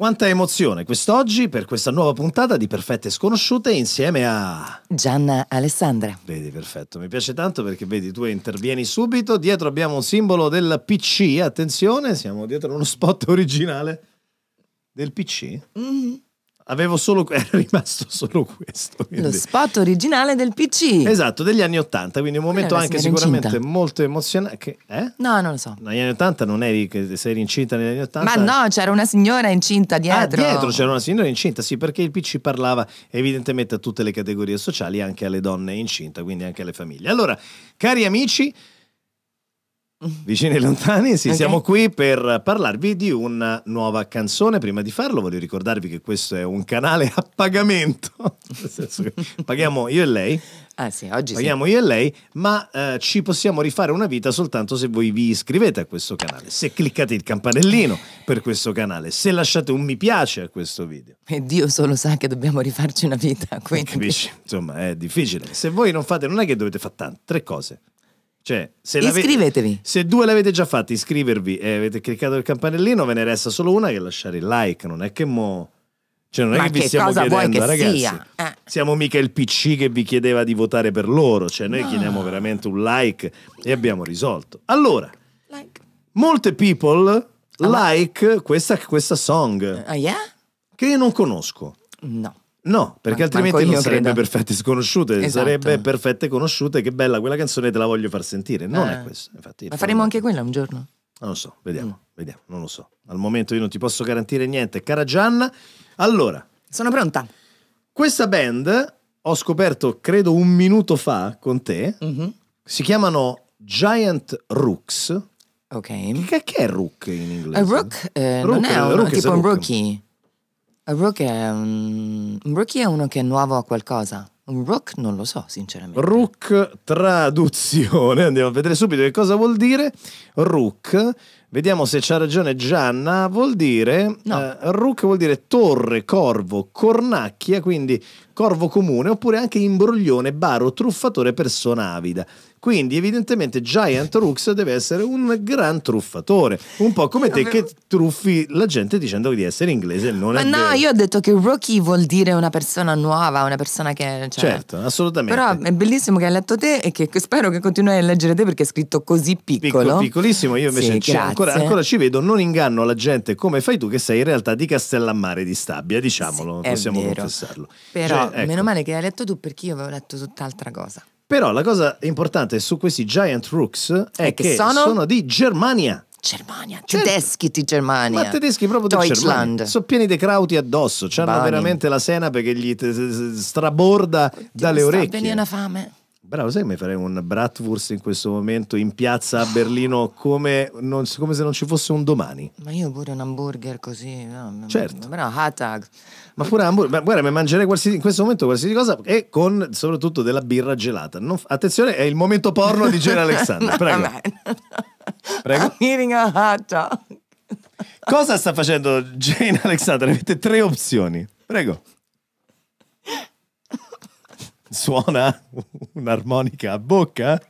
Quanta emozione quest'oggi per questa nuova puntata di Perfette Sconosciute insieme a... Gianna Alessandra. Vedi, perfetto, mi piace tanto perché vedi, tu intervieni subito, dietro abbiamo un simbolo del PC, attenzione, siamo dietro uno spot originale del PC. Mm -hmm. Avevo solo, era rimasto solo questo. Quindi. Lo spot originale del PC. Esatto, degli anni Ottanta, quindi un momento anche sicuramente incinta. molto emozionante. Eh? No, non lo so. Negli anni Ottanta non eri che sei incinta negli anni Ottanta? Ma no, c'era una signora incinta ah, dietro. Ah, dietro c'era una signora incinta, sì, perché il PC parlava evidentemente a tutte le categorie sociali, anche alle donne incinte, quindi anche alle famiglie. Allora, cari amici... Vicini e lontani, sì, okay. siamo qui per parlarvi di una nuova canzone. Prima di farlo voglio ricordarvi che questo è un canale a pagamento, nel senso che paghiamo io e lei. Ah sì, oggi Paghiamo sì. io e lei, ma eh, ci possiamo rifare una vita soltanto se voi vi iscrivete a questo canale, se cliccate il campanellino per questo canale, se lasciate un mi piace a questo video. E Dio solo sa che dobbiamo rifarci una vita, quindi... Capisci? Insomma, è difficile. Se voi non fate, non è che dovete fare tante, tre cose. Cioè, se Iscrivetevi. Se due l'avete già fatta, iscrivervi e avete cliccato il campanellino, ve ne resta solo una che lasciare il like. Non è che mo'. Cioè, non Ma è che, vi stiamo chiedendo, ragazzi. Sia? Eh. Siamo mica il PC che vi chiedeva di votare per loro. Cioè, noi no. chiediamo veramente un like e abbiamo risolto. Allora, like. molte people ah, like questa, questa song. Uh, yeah? Che io non conosco. No. No, perché Manco altrimenti non sarebbe credo. perfette sconosciute, esatto. sarebbe perfette conosciute, che bella quella canzone, te la voglio far sentire. Non eh. è questo, infatti. Ma faremo anche quella un giorno? Non lo so, vediamo, mm. vediamo, non lo so. Al momento io non ti posso garantire niente. Cara Gianna, allora... Sono pronta. Questa band ho scoperto, credo, un minuto fa con te. Mm-hmm. Si chiamano Giant Rooks. Ok. Che, che è Rook in inglese? A eh, rook, eh, rook non è un, rook tipo un rookie. Un rook è un... un rookie è uno che è nuovo a qualcosa. Un rook non lo so, sinceramente. Rook traduzione, andiamo a vedere subito che cosa vuol dire. Rook Vediamo se c'ha ragione Gianna. Vuol dire no. eh, Rook vuol dire torre, corvo, cornacchia, quindi corvo comune, oppure anche imbroglione, baro, truffatore, persona avida. Quindi, evidentemente, Giant Rooks deve essere un gran truffatore. Un po' come te che truffi la gente dicendo di essere inglese non Ma è no, vero. io ho detto che rookie vuol dire una persona nuova, una persona che. Cioè... Certo, assolutamente. Però è bellissimo che hai letto te e che spero che continui a leggere te perché è scritto così piccolo. Picco, piccolissimo, io invece sì, c'è ancora, ancora, ci vedo, non inganno la gente come fai tu che sei in realtà di Castellammare di Stabia, diciamolo, sì, possiamo vero. confessarlo. Però cioè, ecco. meno male che hai letto tu perché io avevo letto tutt'altra cosa. Però la cosa importante su questi Giant Rooks è, è che, che sono... sono di Germania. Germania, certo. tedeschi di Germania. Ma tedeschi proprio di Germania. Sono pieni di crauti addosso, hanno veramente la senape che gli straborda Oddio, dalle orecchie. Sta venendo fame. Bravo, sai che mi farei un Bratwurst in questo momento in piazza a Berlino come, non, come se non ci fosse un domani. Ma io pure un hamburger così, no? Certo. Però hot Ma pure hamburger, ma guarda, mi mangerei qualsiasi, in questo momento qualsiasi cosa e con soprattutto della birra gelata. Non, attenzione, è il momento porno di Gene Alexander, prego. prego. I'm eating a hot dog. Cosa sta facendo Jane Alexander? Avete tre opzioni, prego suona un'armonica a bocca?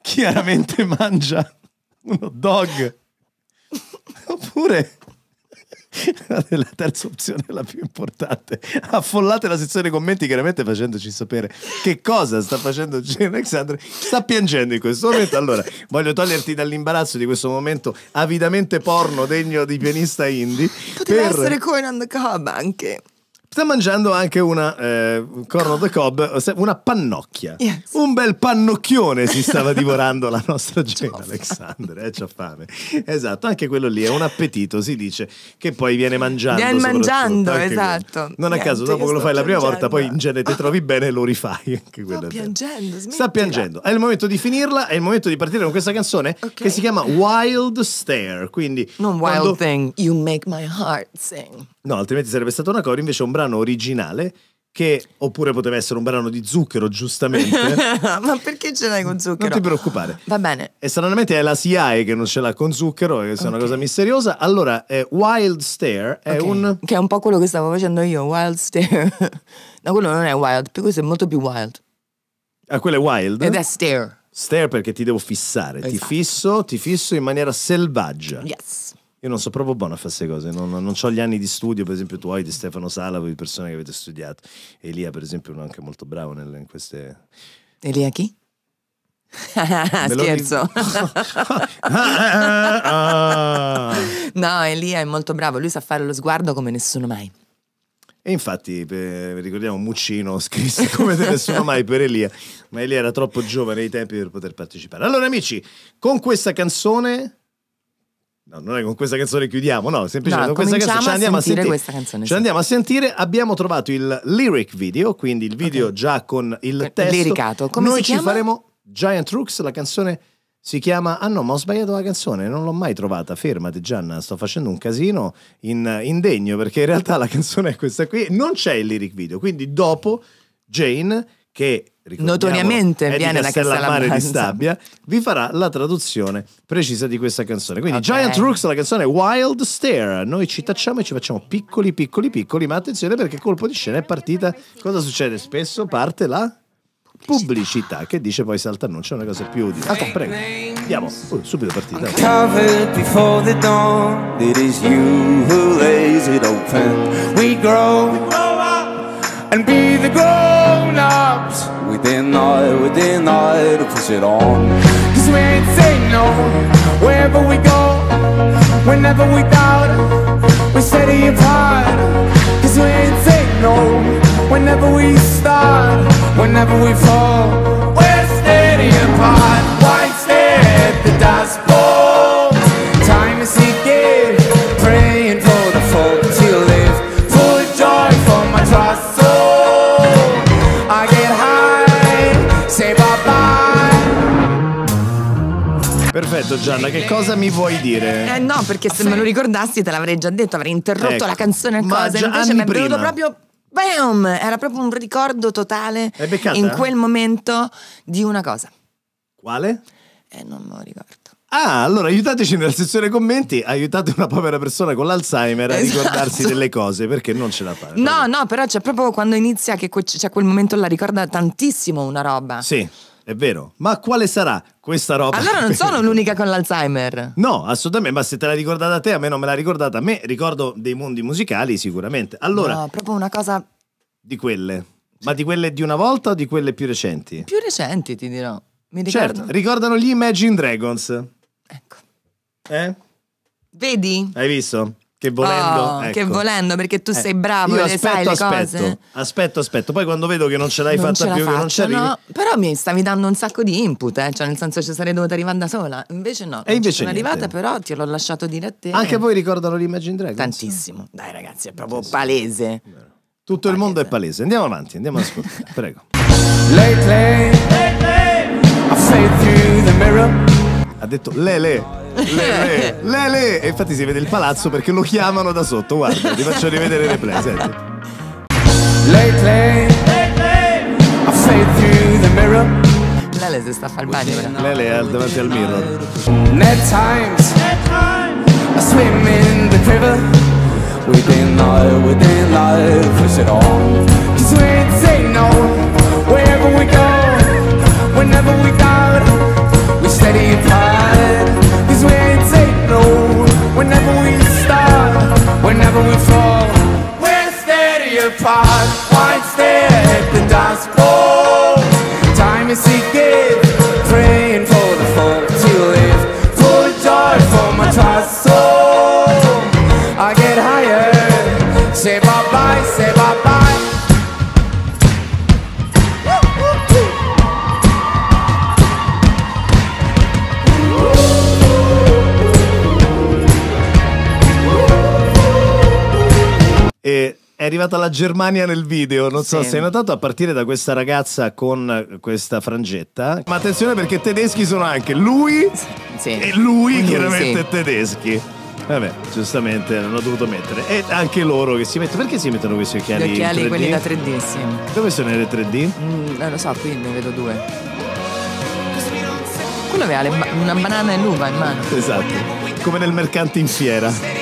Chiaramente mangia un dog. Oppure la terza opzione è la più importante. Affollate la sezione commenti, chiaramente facendoci sapere che cosa sta facendo Jane Alexander. Sta piangendo in questo momento. Allora, voglio toglierti dall'imbarazzo di questo momento avidamente porno degno di pianista indie. Poteva per... essere on the Cob anche sta mangiando anche una eh, corno de cob, una pannocchia. Yes. Un bel pannocchione si stava divorando la nostra gente, Alexandre, eh, c'ha fame. Esatto, anche quello lì è un appetito, si dice, che poi viene mangiando. Viene mangiando, esatto. Quello. Non a caso, dopo che lo fai la prima volta, poi in genere ti trovi bene e lo rifai. Anche quello sta piangendo, smettila. Sta piangendo. È il momento di finirla, è il momento di partire con questa canzone okay. che si chiama Wild Stare, quindi... Non Wild Thing, You Make My Heart Sing. No, altrimenti sarebbe stato una cosa, invece un brano brano originale che oppure poteva essere un brano di zucchero, giustamente. Ma perché ce l'hai con zucchero? Non ti preoccupare. Va bene. E stranamente è la CIA che non ce l'ha con zucchero, che okay. è una cosa misteriosa. Allora, eh, Wild Stare è okay. un... Che è un po' quello che stavo facendo io, Wild Stare. no, quello non è wild, questo è molto più wild. Ah, quello è wild? Ed è stare. Stare perché ti devo fissare. Esatto. Ti fisso, ti fisso in maniera selvaggia. Yes. Io non sono proprio buono a fare queste cose, non, non ho gli anni di studio, per esempio tuoi di Stefano Sala, di persone che avete studiato. Elia, per esempio, è anche molto bravo nelle, in queste... Elia chi? Scherzo. no, Elia è molto bravo, lui sa fare lo sguardo come nessuno mai. E infatti, per, ricordiamo, Muccino scrisse come nessuno mai per Elia, ma Elia era troppo giovane ai tempi per poter partecipare. Allora amici, con questa canzone No, non è con questa canzone chiudiamo, no, semplicemente no, con questa canzone, ce andiamo sentire a sentire. Canzone, ce sì. andiamo a sentire, abbiamo trovato il lyric video, quindi il video okay. già con il testo. Liricato. Come Noi ci faremo Giant Rooks, la canzone si chiama. Ah no, ma ho sbagliato la canzone, non l'ho mai trovata. Fermati, Gianna, sto facendo un casino in, indegno perché in realtà la canzone è questa qui. Non c'è il lyric video, quindi dopo Jane che notoriamente viene da Castellammare di Stabia, vi farà la traduzione precisa di questa canzone. Quindi okay. Giant Rooks, la canzone Wild Stare, noi ci tacciamo e ci facciamo piccoli, piccoli, piccoli, ma attenzione perché colpo di scena è partita, cosa succede spesso? Parte la pubblicità che dice poi salta saltannuncio una cosa più di... Ah, prego, andiamo, oh, subito partita. Covered before the dawn, it is you who lays it open, we grow and be the grown-ups Within I, within I, to push it on Cause we ain't saying no, wherever we go Whenever we doubt, we steady apart Cause we ain't saying no, whenever we start Whenever we fall, we're steady apart perfetto Gianna, che cosa mi vuoi dire? Eh no, perché se me lo ricordassi te l'avrei già detto, avrei interrotto ecco. la canzone a cosa, già, invece mi è venuto proprio bam, era proprio un ricordo totale in quel momento di una cosa. Quale? Eh non me lo ricordo. Ah, allora aiutateci nella sezione commenti, aiutate una povera persona con l'Alzheimer a esatto. ricordarsi delle cose perché non ce la fa. No, no, però c'è proprio quando inizia che c'è quel momento la ricorda tantissimo una roba. Sì. È vero, ma quale sarà questa roba? Allora non sono l'unica con l'Alzheimer. No, assolutamente, ma se te la ricordata a te, a me non me la ricordata a me, ricordo dei mondi musicali sicuramente. Allora, no, proprio una cosa di quelle. Sì. Ma di quelle di una volta o di quelle più recenti? Più recenti, ti dirò. Mi ricordo. Certo, ricordano gli Imagine Dragons. Ecco. Eh? Vedi? Hai visto? Che volendo, oh, ecco. che volendo, perché tu eh. sei bravo e sai le aspetto, cose. Aspetto, aspetto, Poi quando vedo che non ce l'hai non fatta ce più, faccio, che non c'è. arrivi. No, però mi stavi dando un sacco di input, eh? cioè nel senso ci sarei dovuta arrivare da sola. Invece no. E invece sono arrivata, però ti l'ho lasciato dire a te. Anche voi ricordano l'Imagine Dragon? Tantissimo. Dai ragazzi, è proprio palese. Tutto palese. il mondo è palese. Andiamo avanti, andiamo a ascoltare. Prego. Lately, lately, I say through the mirror. Ha detto Lele. Lele. Lele. infatti si vede il palazzo perché lo chiamano da sotto. Guarda, ti faccio rivedere le play. Senti. Lately, I fade through the mirror. Lele si sta a fare il bagno. Lele è davanti al mirror. Net times, I swim in the river. Within life, within life, push it on. Sweet, say no, wherever we go, whenever we go. E è arrivata la Germania nel video, non so se hai notato, a partire da questa ragazza con questa frangetta. Ma attenzione perché tedeschi sono anche lui sì. e lui, lui chiaramente sì. tedeschi. Vabbè, giustamente hanno dovuto mettere. E anche loro che si mettono. Perché si mettono questi occhiali? Gli occhiali, 3D? quelli da 3D, sì. Dove sono le 3D? Mm, non lo so, qui ne vedo due. Quello aveva ba- una banana e l'uva in mano. Esatto, come nel mercante in fiera.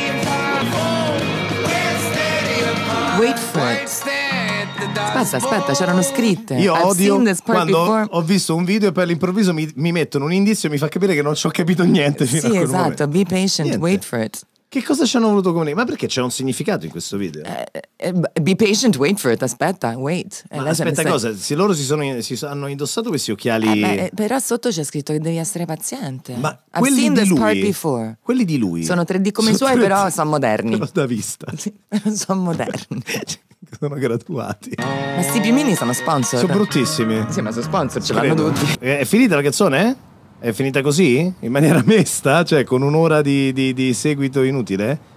Wait for it. Aspetta, aspetta, c'erano scritte. Io I've odio quando before. ho visto un video e poi all'improvviso mi, mi, mettono un indizio e mi fa capire che non ci ho capito niente fino sì, a esatto. momento. be patient, niente. wait for it. Che cosa ci hanno voluto comunicare? Ma perché c'è un significato in questo video? Uh, be patient, wait for it, aspetta, wait. Ma aspetta cosa? Se loro si, sono, si hanno indossato questi occhiali... Eh, beh, però sotto c'è scritto che devi essere paziente. Ma I've quelli seen di this lui, part before. Quelli di lui. Sono 3D come sono i suoi, 3D. però sono moderni. Però da vista. sono moderni. sono graduati. Ma sti piumini sono sponsor. Sono bruttissimi. Sì, ma sono sponsor, ce l'hanno tutti. È finita la canzone, eh? È finita così? In maniera mesta? Cioè con un'ora di, di, di seguito inutile?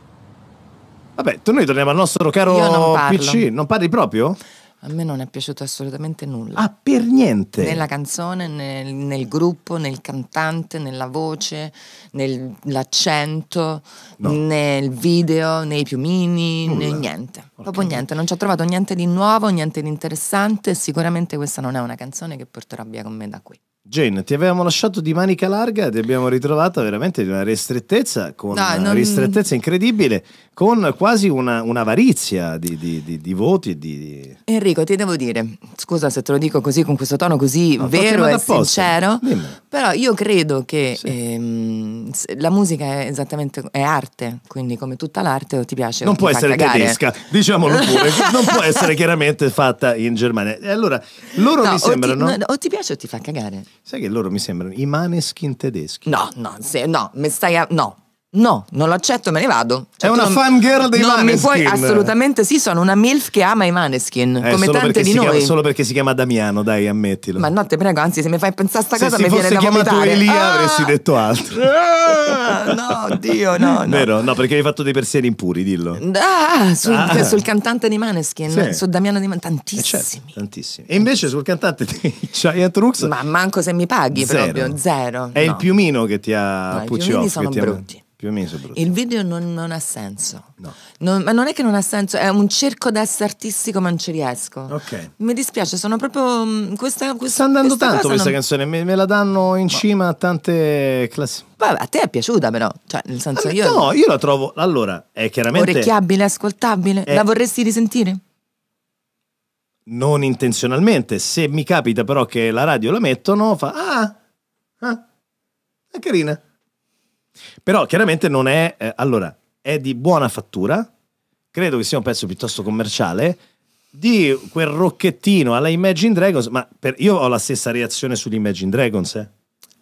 Vabbè, noi torniamo al nostro caro Io non parlo. PC. Non parli proprio? A me non è piaciuto assolutamente nulla. Ah, per niente? Nella canzone, nel, nel gruppo, nel cantante, nella voce, nell'accento, no. nel video, nei piumini, nel niente. Okay. Proprio niente, non ci ho trovato niente di nuovo, niente di interessante. Sicuramente questa non è una canzone che porterò via con me da qui. Jane, ti avevamo lasciato di manica larga e ti abbiamo ritrovata veramente di una ristrettezza, con no, una non... ristrettezza incredibile, con quasi una, un'avarizia di, di, di, di voti. Di... Enrico, ti devo dire, scusa se te lo dico così, con questo tono così no, vero e sincero, Dimmi. però io credo che sì. ehm, la musica è esattamente è arte, quindi come tutta l'arte o ti piace Non può essere cagare. tedesca, diciamolo pure, non può essere chiaramente fatta in Germania. Allora, loro no, mi sembrano... O ti, no, o ti piace o ti fa cagare. Sai che loro mi sembrano i maneskin tedeschi. No, no, se, no, mi stai a, no, No, non lo accetto, me ne vado. Cioè, è una non, fan girl dei Maneskin. Mi puoi, assolutamente sì, sono una MILF che ama i Maneskin, eh, come tante di noi. Chiama, solo perché si chiama Damiano, dai, ammettilo. Ma no, te prego, anzi, se mi fai pensare a sta se cosa mi viene da vomitare. Se fosse chiamato Elia ah! avresti detto altro. Ah! No, Dio, no, no. Vero? No, perché hai fatto dei pensieri impuri, dillo. Ah, sul, ah. Cioè, sul cantante di Maneskin, sì. su Damiano di Maneskin, tantissimi. Eh certo, tantissimi. E invece sul cantante di Giant Rux? Ma manco se mi paghi, Zero. proprio. Zero. È no. il piumino che ti ha no, pucciato. i piumini sono brutti. Più o meno soprattutto. Il video non, non ha senso. No. Non, ma non è che non ha senso, è un cerco d'essere artistico, ma non ci riesco. Ok. Mi dispiace, sono proprio. Mm, questa, questa, Sta andando questa tanto questa non... canzone, me, me, la danno in ma... cima a tante classi. Vabbè, a te è piaciuta, però. Cioè, nel senso allora, io. No, io la trovo. Allora, è chiaramente. Orecchiabile, ascoltabile. È... La vorresti risentire? non intenzionalmente. Se mi capita però che la radio la mettono, fa ah, ah è carina. Però chiaramente non è... eh, allora, è di buona fattura, credo che sia un pezzo piuttosto commerciale, di quel rocchettino alla Imagine Dragons, ma per- io ho la stessa reazione sugli Imagine Dragons, eh.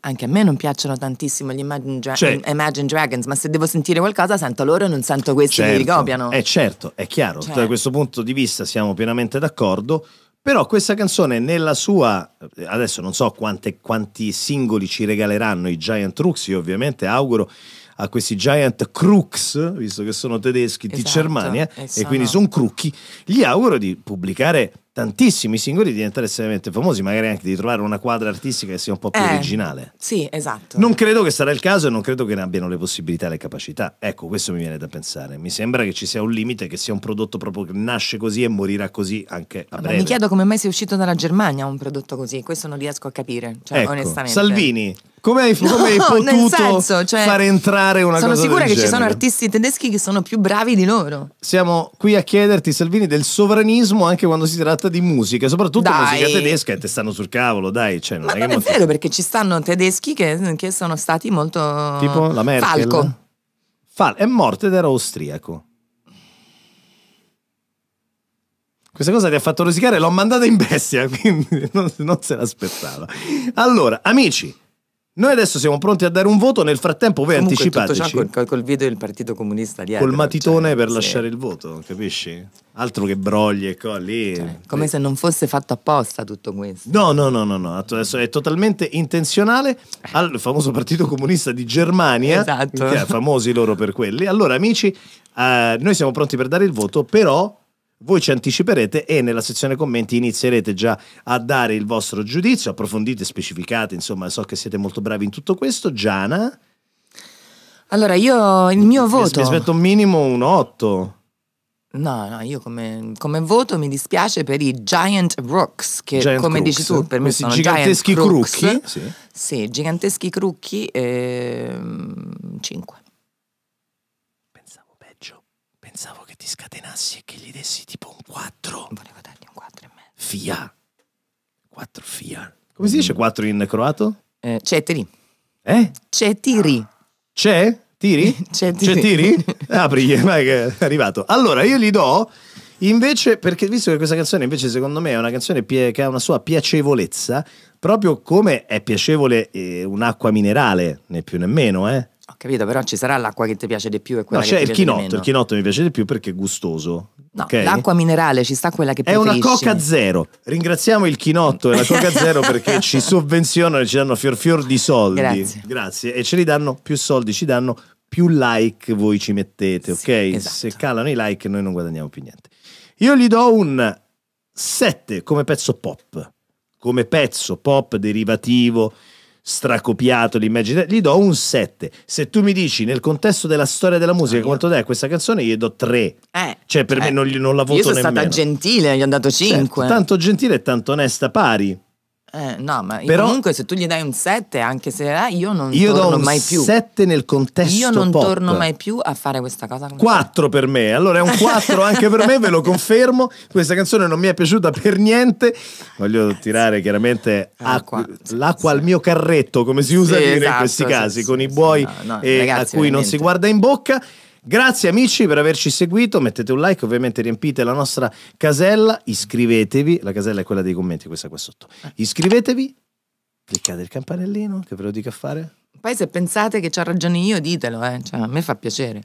Anche a me non piacciono tantissimo gli Imagine, Dra- Cioè- eh, Imagine Dragons, ma se devo sentire qualcosa sento loro e non sento questi che li certo. ricopiano. è eh, certo, è chiaro, Cioè. da cioè questo punto di vista siamo pienamente d'accordo. Però questa canzone nella sua, adesso non so quante, quanti singoli ci regaleranno i Giant Rooks, io ovviamente auguro a questi Giant Crooks, visto che sono tedeschi, esatto, di Germania, esatto. e quindi sono crucchi, gli auguro di pubblicare tantissimi singoli diventare estremamente famosi, magari anche di trovare una quadra artistica che sia un po' più eh, originale. Sì, esatto. Non credo che sarà il caso e non credo che ne abbiano le possibilità e le capacità. Ecco, questo mi viene da pensare. Mi sembra che ci sia un limite, che sia un prodotto proprio che nasce così e morirà così anche a Ma breve. Mi chiedo come mai sia uscito dalla Germania un prodotto così, questo non riesco a capire, cioè, ecco, onestamente. Salvini, come hai, no, hai, potuto senso, cioè, far entrare una sono cosa Sono sicura che ci sono artisti tedeschi che sono più bravi di loro. Siamo qui a chiederti, Salvini, del sovranismo anche quando si tratta sacco di musica, soprattutto dai. musica tedesca, e te stanno sul cavolo, dai. Cioè, non Ma è, non è molto... vero, perché ci stanno tedeschi che, che, sono stati molto... Tipo la Merkel? Falco. Fal- è morto ed era austriaco. Questa cosa ti ha fatto rosicare, l'ho mandata in bestia, quindi non, non se l'aspettava. Allora, amici, noi adesso siamo pronti a dare un voto, nel frattempo voi Comunque, anticipateci. Tutto col, col, video del Partito Comunista dietro. Col matitone cioè, per sì. lasciare il voto, capisci? Altro che brogli e co, lì. Cioè, come eh. se non fosse fatto apposta tutto questo. No, no, no, no, no. adesso è totalmente intenzionale al famoso Partito Comunista di Germania. Esatto. Che è famosi loro per quelli. Allora, amici, eh, noi siamo pronti per dare il voto, però voi ci anticiperete e nella sezione commenti inizierete già a dare il vostro giudizio, approfondite, specificate, insomma so che siete molto bravi in tutto questo. Giana? Allora io il mio mi, voto... Mi aspetto un minimo un 8. No, no, io come, come, voto mi dispiace per i Giant Rooks, che giant come crooks. dici tu per me sono giganteschi crooks. crooks. Sì. sì. giganteschi crucchi, eh, 5. Pensavo che ti scatenassi e che gli dessi tipo un 4. Volevo dargli un 4 e mezzo. Fia. 4 fia. Come si dice 4 in croato? Eh, tiri. Eh? Cetiri. C'è? Tiri? C'è tiri. C'è tiri? Eh, apri, vai che è arrivato. Allora, io gli do Invece, perché visto che questa canzone invece secondo me è una canzone che ha una sua piacevolezza, proprio come è piacevole eh, un'acqua minerale, né più né meno, eh? Ho capito, però ci sarà l'acqua che ti piace di più e quella no, che c'è il chinotto, il chinotto mi piace di più perché è gustoso. No, okay? l'acqua minerale ci sta quella che preferisci. È una Coca Zero. Ringraziamo il chinotto e la Coca Zero perché ci sovvenzionano e ci danno fior fior di soldi. Grazie. Grazie. E ce li danno più soldi, ci danno più like voi ci mettete, sì, ok? Esatto. Se calano i like noi non guadagniamo più niente. Io gli do un 7 come pezzo pop, come pezzo pop derivativo stracopiato l'immagine, gli do un 7. Se tu mi dici nel contesto della storia della musica quanto dai a questa canzone, gli do 3. Eh, cioè per eh, me non, non la voto nemmeno. Io sono nemmeno. stata gentile, gli ho dato 5. Certo, tanto gentile e tanto onesta, pari. Eh, no, ma Però, comunque se tu gli dai un 7, anche se là, eh, io non io torno do un mai più. 7 nel contesto. Io non pop. torno mai più a fare questa cosa. 4 per me, allora è un 4 anche per me, ve lo confermo. Questa canzone non mi è piaciuta per niente. Voglio tirare chiaramente ah, acqua, l'acqua sì. al mio carretto, come si usa sì, a dire esatto, in questi esatto, sì, casi, con i buoi no, no, ragazzi, a cui veramente. non si guarda in bocca. Grazie amici per averci seguito, mettete un like, ovviamente riempite la nostra casella, iscrivetevi, la casella è quella dei commenti, questa qua sotto. Iscrivetevi, cliccate il campanellino, che ve lo dico a fare. Poi se pensate che ho ragione io, ditelo, eh. cioè, a me fa piacere.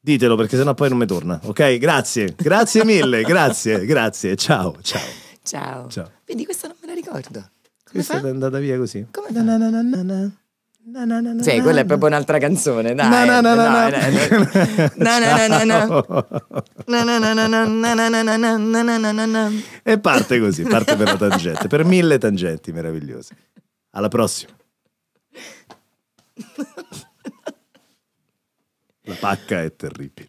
Ditelo perché sennò poi non mi torna, ok? Grazie, grazie mille, grazie, grazie, ciao, ciao. Ciao. ciao. Vedi, questa non me la ricordo. Come questa fa? è andata via così. Come? Na, na, na, Na, na, na, sì, quella è proprio un'altra canzone, dai. no, no, no, na, na. E parte così, parte per la tangente, per mille tangenti meravigliose. Alla prossima. La pacca è terribile.